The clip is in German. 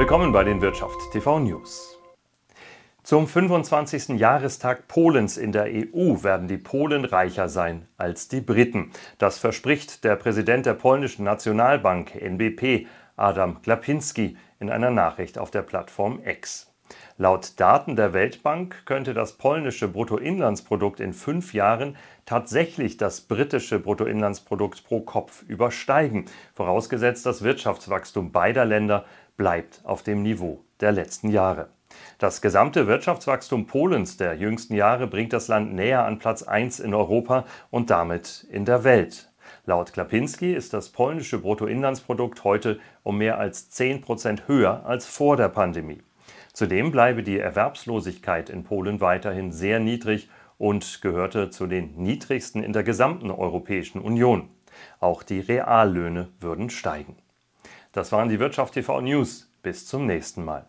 Willkommen bei den Wirtschaft TV News. Zum 25. Jahrestag Polens in der EU werden die Polen reicher sein als die Briten. Das verspricht der Präsident der polnischen Nationalbank NBP, Adam Klapinski, in einer Nachricht auf der Plattform X. Laut Daten der Weltbank könnte das polnische Bruttoinlandsprodukt in fünf Jahren tatsächlich das britische Bruttoinlandsprodukt pro Kopf übersteigen, vorausgesetzt das Wirtschaftswachstum beider Länder bleibt auf dem Niveau der letzten Jahre. Das gesamte Wirtschaftswachstum Polens der jüngsten Jahre bringt das Land näher an Platz 1 in Europa und damit in der Welt. Laut Klapinski ist das polnische Bruttoinlandsprodukt heute um mehr als 10 Prozent höher als vor der Pandemie. Zudem bleibe die Erwerbslosigkeit in Polen weiterhin sehr niedrig und gehörte zu den niedrigsten in der gesamten Europäischen Union. Auch die Reallöhne würden steigen. Das waren die Wirtschaft TV News. Bis zum nächsten Mal.